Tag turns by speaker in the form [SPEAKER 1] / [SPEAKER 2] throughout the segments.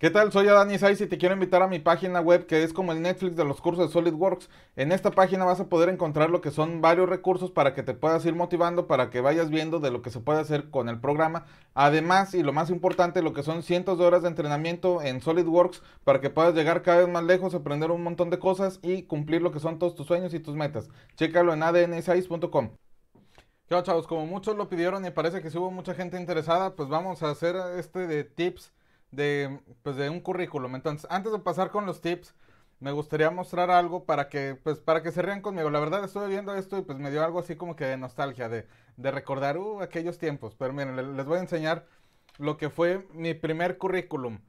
[SPEAKER 1] ¿Qué tal? Soy Adani Saiz y te quiero invitar a mi página web que es como el Netflix de los cursos de SolidWorks. En esta página vas a poder encontrar lo que son varios recursos para que te puedas ir motivando, para que vayas viendo de lo que se puede hacer con el programa. Además, y lo más importante, lo que son cientos de horas de entrenamiento en SolidWorks para que puedas llegar cada vez más lejos, aprender un montón de cosas y cumplir lo que son todos tus sueños y tus metas. Chécalo en 6.com Chao, chavos. Como muchos lo pidieron y parece que si hubo mucha gente interesada, pues vamos a hacer este de tips de, pues, de un currículum. Entonces, antes de pasar con los tips, me gustaría mostrar algo para que, pues, para que se rían conmigo. La verdad, estuve viendo esto y pues me dio algo así como que de nostalgia, de, recordar uh, aquellos tiempos. Pero miren, les, voy a enseñar lo que fue mi primer currículum.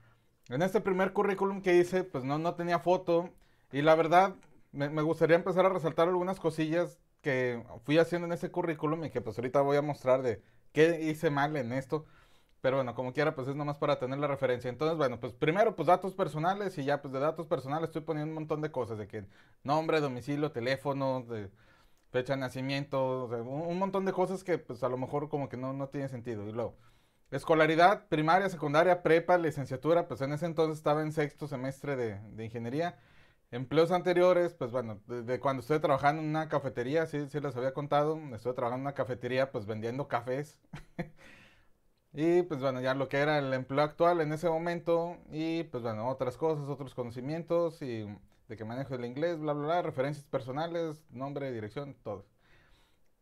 [SPEAKER 1] En este primer currículum que hice, pues no, no tenía foto. Y la verdad, me, me, gustaría empezar a resaltar algunas cosillas que fui haciendo en ese currículum y que pues ahorita voy a mostrar de qué hice mal en esto. Pero bueno, como quiera, pues es nomás para tener la referencia. Entonces, bueno, pues primero, pues datos personales y ya, pues de datos personales estoy poniendo un montón de cosas, de que nombre, domicilio, teléfono, fecha de nacimiento, un, montón de cosas que pues a lo mejor como que no, no tiene sentido. Y luego, escolaridad, primaria, secundaria, prepa, licenciatura, pues en ese entonces estaba en sexto semestre de, ingeniería. Empleos anteriores, pues bueno, de, cuando estuve trabajando en una cafetería, sí, sí les había contado, estuve trabajando en una cafetería pues vendiendo cafés. Y pues bueno, ya lo que era el empleo actual en ese momento y pues bueno, otras cosas, otros conocimientos y de que manejo el inglés, bla, bla, bla, referencias personales, nombre, dirección, todo.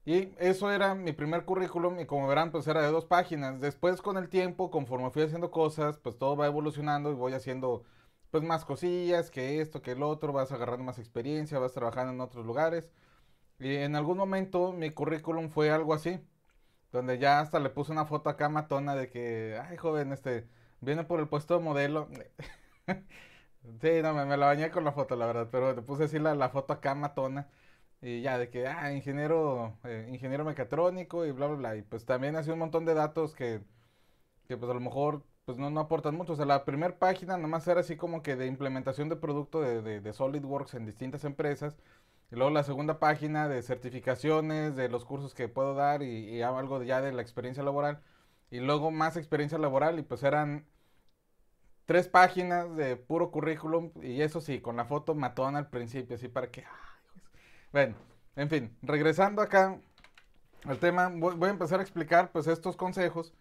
[SPEAKER 1] Y eso era mi primer currículum y como verán pues era de dos páginas. Después con el tiempo, conforme fui haciendo cosas, pues todo va evolucionando y voy haciendo pues más cosillas, que esto, que el otro, vas agarrando más experiencia, vas trabajando en otros lugares. Y en algún momento mi currículum fue algo así donde ya hasta le puse una foto acá matona de que, ay, joven, este, viene por el puesto de modelo. sí, no, me, la bañé con la foto, la verdad, pero te puse así la, foto acá matona. Y ya, de que, ah, ingeniero, eh, ingeniero mecatrónico y bla, bla, bla. Y pues también hace un montón de datos que, que pues a lo mejor pues no, no aportan mucho. O sea, la primera página nomás era así como que de implementación de producto de, de, de SolidWorks en distintas empresas. Y luego la segunda página de certificaciones, de los cursos que puedo dar y, algo ya de la experiencia laboral. Y luego más experiencia laboral y pues eran tres páginas de puro currículum y eso sí, con la foto matón al principio, así para que... Bueno, en fin, regresando acá al tema, voy, a empezar a explicar pues estos consejos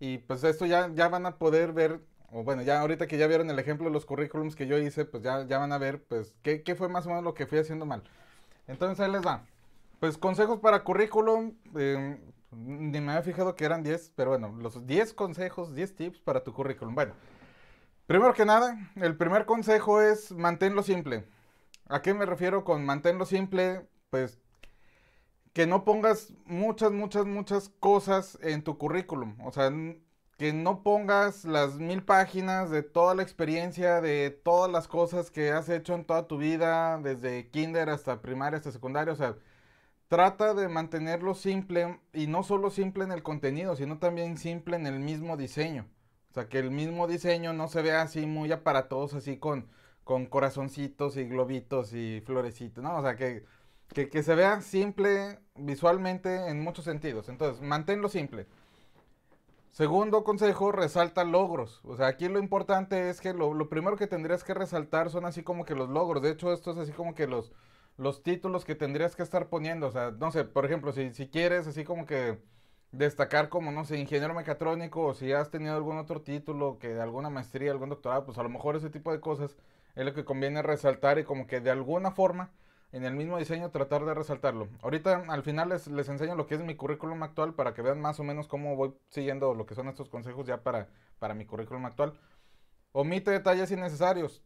[SPEAKER 1] y pues esto ya, ya van a poder ver o bueno, ya ahorita que ya vieron el ejemplo de los currículums que yo hice, pues ya, ya van a ver, pues, qué, fue más o menos lo que fui haciendo mal. Entonces ahí les va. Pues consejos para currículum, em, ni me había fijado que eran 10, pero bueno, los 10 consejos, 10 tips para tu currículum. Bueno, primero que nada, el primer consejo es manténlo simple. ¿A qué me refiero con manténlo simple? Pues que no pongas muchas, muchas, muchas cosas en tu currículum. O sea, que no pongas las mil páginas de toda la experiencia, de todas las cosas que has hecho en toda tu vida, desde kinder hasta primaria, hasta secundaria. O sea, trata de mantenerlo simple y no solo simple en el contenido, sino también simple en el mismo diseño. O sea, que el mismo diseño no se vea así muy aparatoso, así con, con corazoncitos y globitos y florecitos, ¿no? O sea, que, que, que se vea simple visualmente en muchos sentidos. Entonces, manténlo simple. Segundo consejo, resalta logros. O sea, aquí lo importante es que lo, lo, primero que tendrías que resaltar son así como que los logros. De hecho, esto es así como que los, los títulos que tendrías que estar poniendo. O sea, no sé, por ejemplo, si, si quieres así como que destacar como, no sé, ingeniero mecatrónico o si has tenido algún otro título, que alguna maestría, algún doctorado, pues a lo mejor ese tipo de cosas es lo que conviene resaltar y como que de alguna forma en el mismo diseño tratar de resaltarlo. Ahorita al final les, les enseño lo que es mi currículum actual para que vean más o menos cómo voy siguiendo lo que son estos consejos ya para, para mi currículum actual. Omite detalles innecesarios.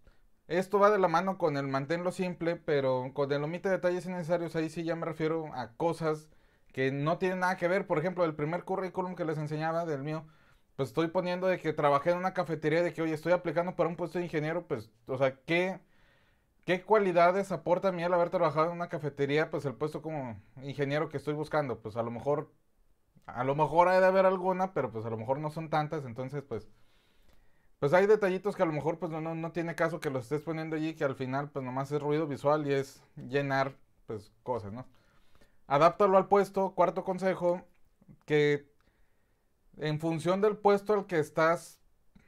[SPEAKER 1] Esto va de la mano con el manténlo simple, pero con el omite detalles innecesarios ahí sí ya me refiero a cosas que no tienen nada que ver. Por ejemplo, el primer currículum que les enseñaba del mío, pues estoy poniendo de que trabajé en una cafetería, de que hoy estoy aplicando para un puesto de ingeniero, pues, o sea, ¿qué? ¿Qué cualidades aporta a mí el haber trabajado en una cafetería? Pues el puesto como ingeniero que estoy buscando. Pues a lo mejor, a lo mejor hay de haber alguna, pero pues a lo mejor no son tantas. Entonces, pues, pues hay detallitos que a lo mejor pues no, no, no tiene caso que los estés poniendo allí, que al final pues nomás es ruido visual y es llenar pues cosas, ¿no? Adáptalo al puesto. Cuarto consejo, que en función del puesto al que estás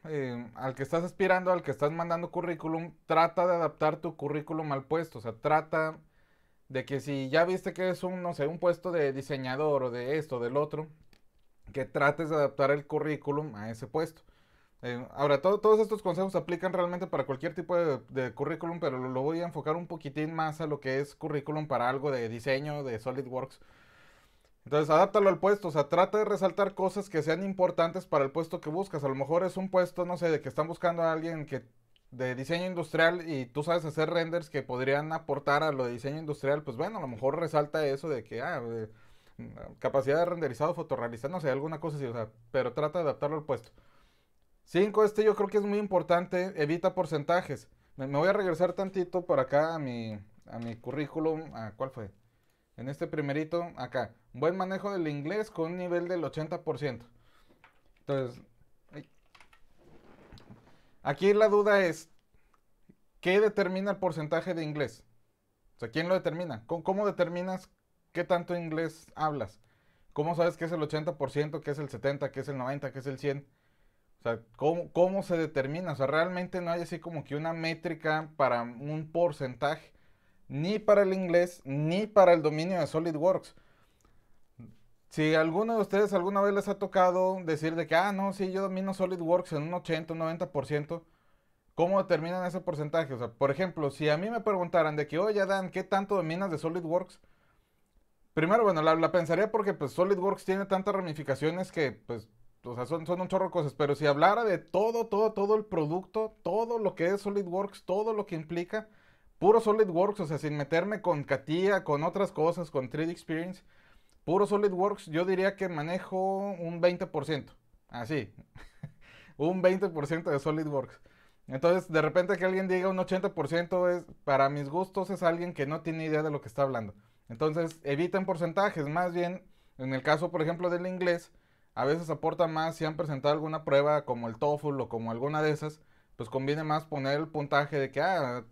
[SPEAKER 1] eh, al que estás aspirando, al que estás mandando currículum, trata de adaptar tu currículum al puesto. O sea, trata de que si ya viste que es un, no sé, un puesto de diseñador o de esto, del otro, que trates de adaptar el currículum a ese puesto. Eh, ahora, todos estos consejos se aplican realmente para cualquier tipo de, currículum, pero lo, voy a enfocar un poquitín más a lo que es currículum para algo de diseño, de SolidWorks entonces, adáptalo al puesto, o sea, trata de resaltar cosas que sean importantes para el puesto que buscas. A lo mejor es un puesto, no sé, de que están buscando a alguien que de diseño industrial y tú sabes hacer renders que podrían aportar a lo de diseño industrial, pues bueno, a lo mejor resalta eso de que, ah, eh, mm, capacidad de renderizado, fotorrealista, no sé, alguna cosa así, o sea, pero trata de adaptarlo al puesto. Cinco, este yo creo que es muy importante, evita porcentajes. Me, voy a regresar tantito para acá a mi, a mi currículum, ¿a ¿cuál fue? En este primerito, acá. Buen manejo del inglés con un nivel del 80%. Entonces, aquí la duda es, ¿qué determina el porcentaje de inglés? O sea, ¿quién lo determina? ¿Cómo, cómo determinas qué tanto inglés hablas? ¿Cómo sabes que es el 80%, qué es el 70%, qué es el 90%, qué es el 100%? O sea, ¿cómo se determina? O sea, realmente no hay así como que una métrica para un porcentaje ni para el inglés, ni para el dominio de SolidWorks. Si alguno de ustedes alguna vez les ha tocado decir de que, ah, no, sí, yo domino SolidWorks en un 80, un 90%, ¿cómo determinan ese porcentaje? O sea, por ejemplo, si a mí me preguntaran de que, oye, Dan ¿qué tanto dominas de SolidWorks? Primero, bueno, la, pensaría porque pues SolidWorks tiene tantas ramificaciones que pues, o sea, son, son un chorro de cosas, pero si hablara de todo, todo, todo el producto, todo lo que es SolidWorks, todo lo que implica, puro SolidWorks, o sea, sin meterme con CATIA, con otras cosas, con 3D Experience, puro SolidWorks, yo diría que manejo un 20%, así, un 20% de SolidWorks. Entonces, de repente que alguien diga un 80% es, para mis gustos, es alguien que no tiene idea de lo que está hablando. Entonces, eviten porcentajes, más bien, en el caso, por ejemplo, del inglés, a veces aporta más si han presentado alguna prueba como el TOEFL o como alguna de esas, pues conviene más poner el puntaje de que, ah,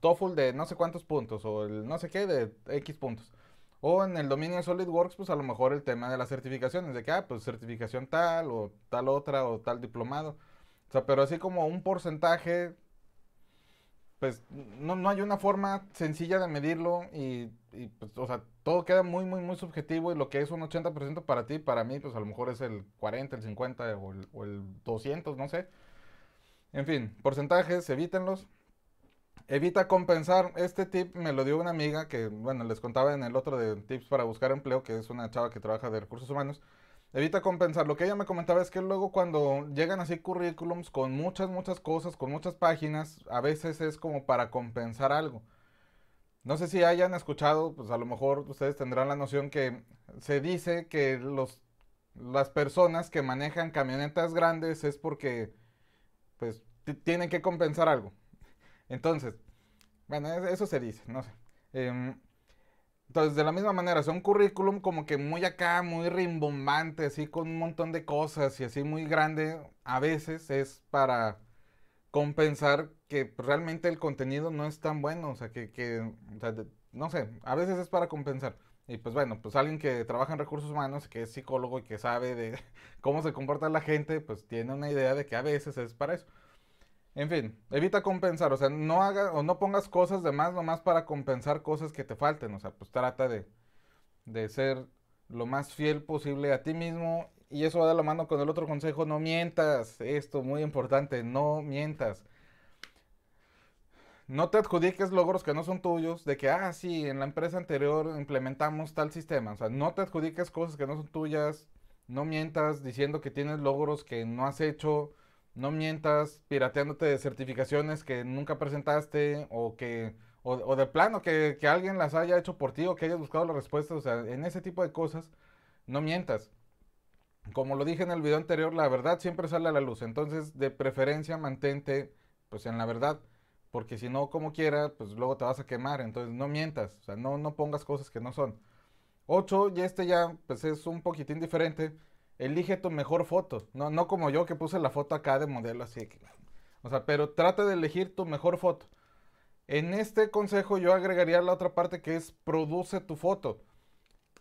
[SPEAKER 1] TOEFL de no sé cuántos puntos o el no sé qué de X puntos. O en el dominio de SolidWorks, pues a lo mejor el tema de las certificaciones, de que, ah, pues certificación tal o tal otra o tal diplomado. O sea, pero así como un porcentaje, pues no, hay una forma sencilla de medirlo y, pues, o sea, todo queda muy, muy, muy subjetivo y lo que es un 80% para ti, para mí, pues a lo mejor es el 40, el 50 o el 200, no sé. En fin, porcentajes, evítenlos. Evita compensar. Este tip me lo dio una amiga que, bueno, les contaba en el otro de tips para buscar empleo, que es una chava que trabaja de recursos humanos. Evita compensar. Lo que ella me comentaba es que luego cuando llegan así currículums con muchas, muchas cosas, con muchas páginas, a veces es como para compensar algo. No sé si hayan escuchado, pues a lo mejor ustedes tendrán la noción que se dice que los, las personas que manejan camionetas grandes es porque pues tienen que compensar algo. Entonces, bueno, eso se dice, no sé. Em, entonces, de la misma manera, un currículum como que muy acá, muy rimbombante, así con un montón de cosas y así muy grande, a veces es para compensar que realmente el contenido no es tan bueno, o sea, que, no sé, a veces es para compensar. Y pues bueno, pues alguien que trabaja en recursos humanos, que es psicólogo y que sabe de cómo se comporta la gente, pues tiene una idea de que a veces es para eso. En fin, evita compensar, o sea, no haga o no pongas cosas de más nomás para compensar cosas que te falten, o sea, pues trata de, de ser lo más fiel posible a ti mismo y eso va de la mano con el otro consejo, no mientas, esto muy importante, no mientas no te adjudiques logros que no son tuyos, de que, ah, sí, en la empresa anterior implementamos tal sistema. O sea, no te adjudiques cosas que no son tuyas, no mientas diciendo que tienes logros que no has hecho, no mientas pirateándote de certificaciones que nunca presentaste o que, de plano, que, que alguien las haya hecho por ti o que hayas buscado la respuesta, O sea, en ese tipo de cosas, no mientas como lo dije en el video anterior, la verdad siempre sale a la luz. Entonces, de preferencia, mantente pues en la verdad porque si no, como quiera, pues luego te vas a quemar, entonces no mientas, o sea, no, no pongas cosas que no son. Ocho, y este ya, pues es un poquitín diferente, elige tu mejor foto, no, no como yo que puse la foto acá de modelo así, o sea, pero trata de elegir tu mejor foto. En este consejo yo agregaría la otra parte que es produce tu foto.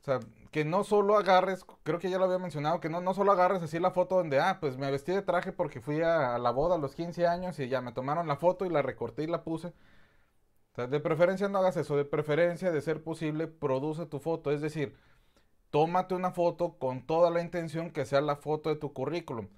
[SPEAKER 1] O sea, que no solo agarres, creo que ya lo había mencionado, que no, no solo agarres así la foto donde, ah, pues me vestí de traje porque fui a, a la boda a los 15 años y ya me tomaron la foto y la recorté y la puse. O sea, de preferencia no hagas eso, de preferencia, de ser posible, produce tu foto. Es decir, tómate una foto con toda la intención que sea la foto de tu currículum.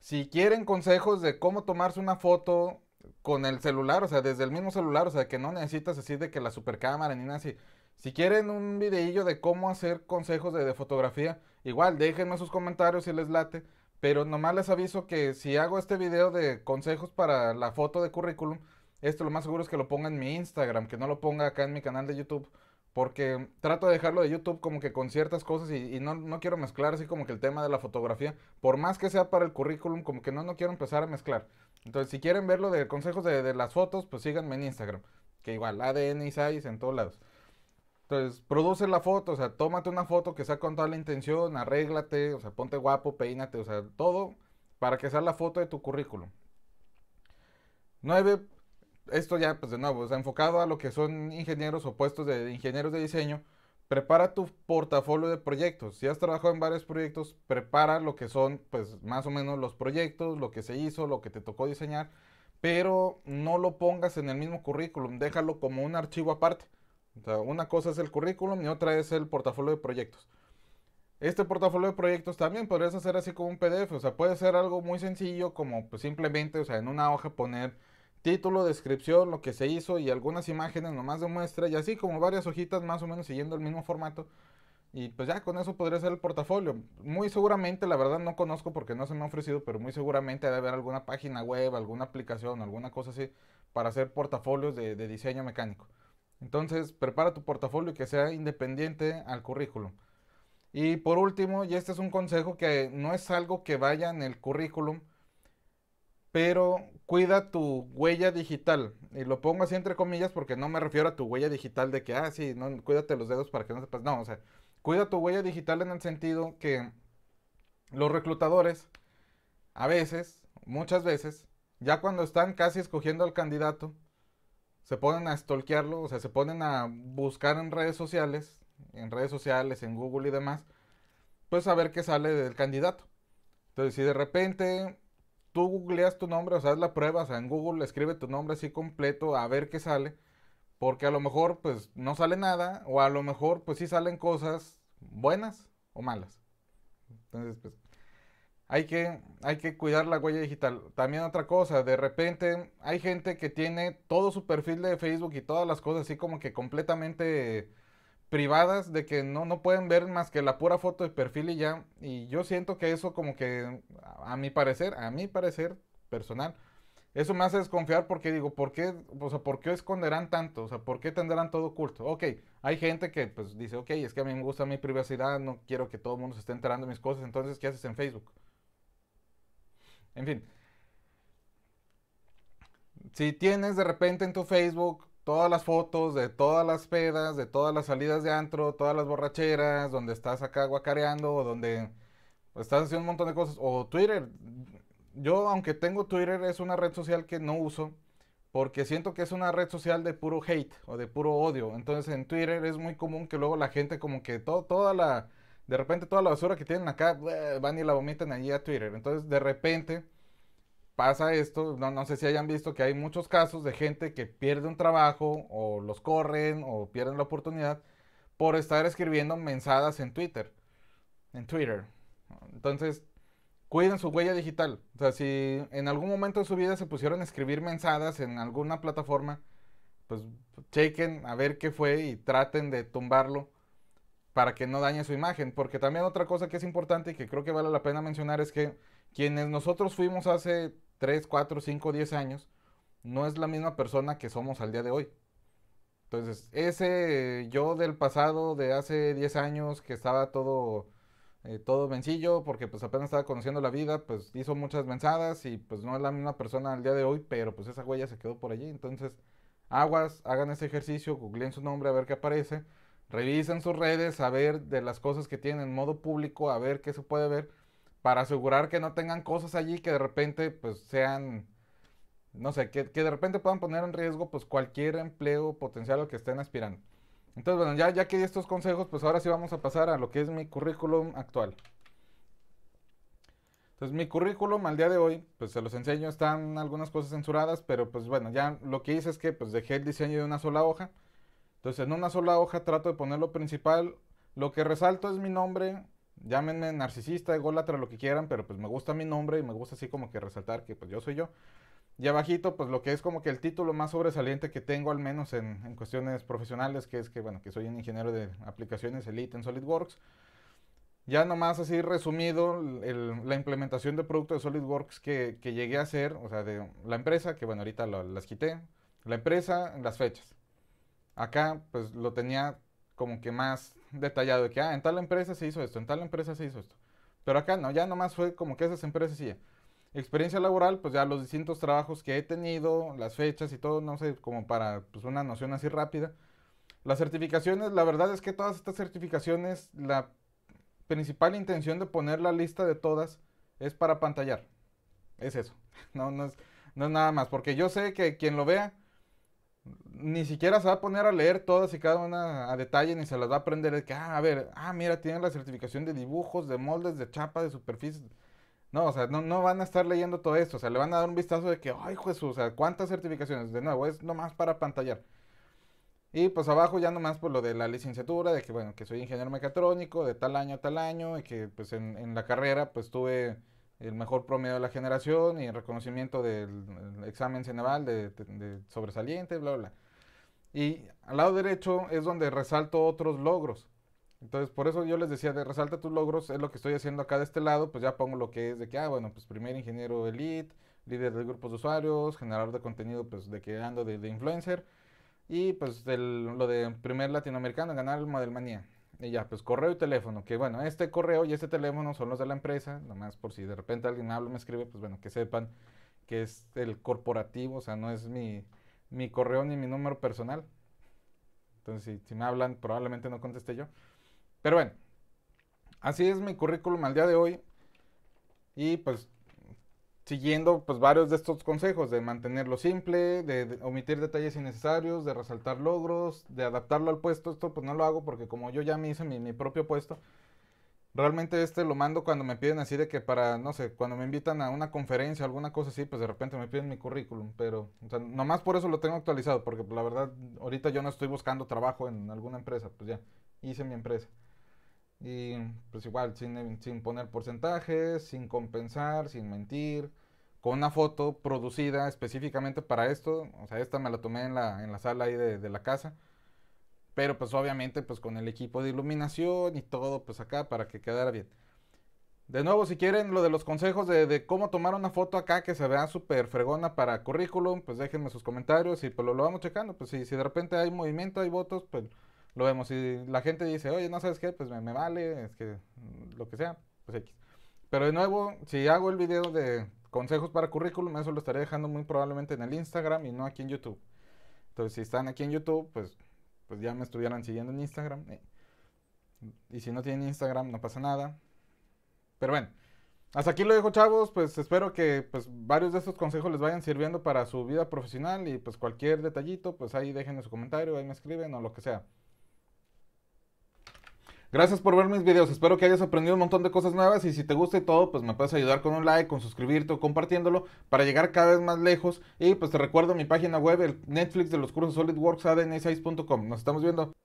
[SPEAKER 1] Si quieren consejos de cómo tomarse una foto con el celular, o sea, desde el mismo celular, o sea, que no necesitas así de que la supercámara ni nada así. Si quieren un videillo de cómo hacer consejos de, fotografía, igual déjenme sus comentarios si les late. Pero nomás les aviso que si hago este video de consejos para la foto de currículum, esto lo más seguro es que lo ponga en mi Instagram, que no lo ponga acá en mi canal de YouTube. Porque trato de dejarlo de YouTube como que con ciertas cosas y, no, quiero mezclar así como que el tema de la fotografía. Por más que sea para el currículum, como que no, no quiero empezar a mezclar. Entonces, si quieren verlo de consejos de, las fotos, pues síganme en Instagram. Que igual, ADN y en todos lados. Entonces, produce la foto, o sea, tómate una foto que sea con toda la intención, arréglate, o sea, ponte guapo, peínate, o sea, todo para que sea la foto de tu currículum. Nueve, esto ya, pues de nuevo, o enfocado a lo que son ingenieros o puestos de ingenieros de diseño, prepara tu portafolio de proyectos. Si has trabajado en varios proyectos, prepara lo que son, pues, más o menos los proyectos, lo que se hizo, lo que te tocó diseñar, pero no lo pongas en el mismo currículum, déjalo como un archivo aparte una cosa es el currículum y otra es el portafolio de proyectos. Este portafolio de proyectos también podrías hacer así como un PDF, o sea, puede ser algo muy sencillo como pues, simplemente, o sea, en una hoja poner título, descripción, lo que se hizo y algunas imágenes nomás de muestra y así como varias hojitas más o menos siguiendo el mismo formato. Y pues ya con eso podría ser el portafolio. Muy seguramente, la verdad no conozco porque no se me ha ofrecido, pero muy seguramente debe haber alguna página web, alguna aplicación, alguna cosa así para hacer portafolios de diseño mecánico. Entonces, prepara tu portafolio que sea independiente al currículum. Y por último, y este es un consejo que no es algo que vaya en el currículum, pero cuida tu huella digital. Y lo pongo así entre comillas porque no me refiero a tu huella digital de que, ah, sí, no, cuídate los dedos para que no sepas. No, o sea, cuida tu huella digital en el sentido que los reclutadores, a veces, muchas veces, ya cuando están casi escogiendo al candidato, se ponen a stalkearlo, o sea, se ponen a buscar en redes sociales, en redes sociales, en Google y demás, pues a ver qué sale del candidato. Entonces, si de repente tú googleas tu nombre, o sea, haz la prueba, o sea, en Google escribe tu nombre así completo, a ver qué sale, porque a lo mejor pues no sale nada, o a lo mejor pues sí salen cosas buenas o malas. Entonces, pues hay que, hay que cuidar la huella digital. También otra cosa, de repente hay gente que tiene todo su perfil de Facebook y todas las cosas así como que completamente privadas de que no, no pueden ver más que la pura foto de perfil y ya. Y yo siento que eso como que, a mi parecer, a mi parecer personal, eso me hace desconfiar porque digo, ¿por qué, o sea, ¿por qué esconderán tanto? O sea, ¿por qué tendrán todo oculto? Ok, hay gente que pues dice, ok, es que a mí me gusta mi privacidad, no quiero que todo el mundo se esté enterando de mis cosas, entonces, ¿qué haces en Facebook? En fin. Si tienes de repente en tu Facebook todas las fotos de todas las pedas, de todas las salidas de antro, todas las borracheras, donde estás acá guacareando o donde pues, estás haciendo un montón de cosas, o Twitter. Yo, aunque tengo Twitter, es una red social que no uso porque siento que es una red social de puro hate o de puro odio. Entonces en Twitter es muy común que luego la gente como que toda la de repente toda la basura que tienen acá eh, van y la vomitan allí a Twitter. Entonces, de repente pasa esto, no, no, sé si hayan visto que hay muchos casos de gente que pierde un trabajo o los corren o pierden la oportunidad por estar escribiendo mensadas en Twitter. En Twitter. Entonces, cuiden su huella digital. O sea, si en algún momento de su vida se pusieron a escribir mensadas en alguna plataforma, pues chequen a ver qué fue y traten de tumbarlo para que no dañe su imagen. Porque también otra cosa que es importante y que creo que vale la pena mencionar es que quienes nosotros fuimos hace 3, 4, 5, 10 años, no es la misma persona que somos al día de hoy. Entonces, ese yo del pasado, de hace 10 años, que estaba todo, eh, todo vencillo, porque pues apenas estaba conociendo la vida, pues hizo muchas mensadas y pues no es la misma persona al día de hoy, pero pues esa huella se quedó por allí. Entonces, aguas, hagan ese ejercicio, googleen su nombre a ver qué aparece revisen sus redes, a ver de las cosas que tienen en modo público, a ver qué se puede ver, para asegurar que no tengan cosas allí que de repente pues sean, no sé, que, de repente puedan poner en riesgo pues cualquier empleo potencial al que estén aspirando. Entonces, bueno, ya, ya que di estos consejos, pues ahora sí vamos a pasar a lo que es mi currículum actual. Entonces, mi currículum al día de hoy, pues se los enseño, están algunas cosas censuradas, pero pues bueno, ya lo que hice es que pues dejé el diseño de una sola hoja entonces, en una sola hoja trato de poner lo principal. Lo que resalto es mi nombre. Llámenme narcisista, ególatra, lo que quieran, pero pues me gusta mi nombre y me gusta así como que resaltar que pues yo soy yo. Y abajito, pues lo que es como que el título más sobresaliente que tengo, al menos en, cuestiones profesionales, que es que, bueno, que soy un ingeniero de aplicaciones elite en SolidWorks. Ya nomás así resumido la implementación de producto de SolidWorks que, que, llegué a hacer, o sea, de la empresa, que bueno, ahorita las quité, la empresa, las fechas. Acá, pues lo tenía como que más detallado de que, ah, en tal empresa se hizo esto, en tal empresa se hizo esto. Pero acá no, ya nomás fue como que esas empresas y Experiencia laboral, pues ya los distintos trabajos que he tenido, las fechas y todo, no sé, como para pues, una noción así rápida. Las certificaciones, la verdad es que todas estas certificaciones, la principal intención de poner la lista de todas es para pantallar. Es eso. No, no es, no es nada más. Porque yo sé que quien lo vea ni siquiera se va a poner a leer todas y cada una a detalle, ni se las va a aprender. de que, ah, a ver, ah, mira, tienen la certificación de dibujos, de moldes, de chapa, de superficies. No, o sea, no, van a estar leyendo todo esto. O sea, le van a dar un vistazo de que, ay, Jesús, o sea, ¿cuántas certificaciones? De nuevo, es nomás para pantallar. Y pues abajo ya nomás por lo de la licenciatura, de que, bueno, que soy ingeniero mecatrónico de tal año a tal año, y que pues en, en la carrera pues tuve el mejor promedio de la generación y el reconocimiento del examen Ceneval de, de, sobresaliente, bla, bla. Y al lado derecho es donde resalto otros logros. Entonces, por eso yo les decía, de resalta tus logros, es lo que estoy haciendo acá de este lado, pues ya pongo lo que es de que, ah, bueno, pues primer ingeniero elite, líder de grupos de usuarios, generador de contenido, pues de que ando de, influencer, y pues lo de primer latinoamericano, ganar el manía y ya, pues correo y teléfono, que bueno, este correo y este teléfono son los de la empresa, nomás por si de repente alguien habla, me escribe, pues bueno, que sepan que es el corporativo, o sea, no es mi, correo ni mi número personal. Entonces, si, me hablan, probablemente no conteste yo. Pero bueno, así es mi currículum al día de hoy. Y pues siguiendo pues varios de estos consejos de mantenerlo simple, de, omitir detalles innecesarios, de resaltar logros, de adaptarlo al puesto. Esto pues no lo hago porque como yo ya me hice mi, propio puesto, realmente este lo mando cuando me piden así de que para, no sé, cuando me invitan a una conferencia, alguna cosa así, pues de repente me piden mi currículum. Pero, nomás por eso lo tengo actualizado, porque la verdad ahorita yo no estoy buscando trabajo en alguna empresa, pues ya, hice mi empresa. Y pues igual, sin, sin poner porcentajes, sin compensar, sin mentir, con una foto producida específicamente para esto. O sea, esta me la tomé en la, en la sala ahí de, la casa. Pero pues obviamente pues con el equipo de iluminación y todo pues acá para que quedara bien. De nuevo, si quieren lo de los consejos de, cómo tomar una foto acá que se vea súper fregona para currículum, pues déjenme sus comentarios y pues lo, vamos checando. Pues si, si de repente hay movimiento, hay votos, pues lo vemos. Si la gente dice, oye, no sabes qué, pues me, vale, es que mm, lo que sea, pues X. Pero de nuevo, si hago el video de consejos para currículum, eso lo estaré dejando muy probablemente en el Instagram y no aquí en YouTube. Entonces, si están aquí en YouTube, pues, pues ya me estuvieran siguiendo en Instagram. Eh. Y si no tienen Instagram, no pasa nada. Pero bueno, hasta aquí lo dejo, chavos. Pues espero que pues, varios de estos consejos les vayan sirviendo para su vida profesional y pues cualquier detallito, pues ahí dejen en su comentario, ahí me escriben o lo que sea. Gracias por ver mis videos, espero que hayas aprendido un montón de cosas nuevas y si te gusta todo, pues me puedes ayudar con un like, con suscribirte o compartiéndolo para llegar cada vez más lejos y pues te recuerdo mi página web, el Netflix de los cursos SolidWorks ADN6.com. Nos estamos viendo.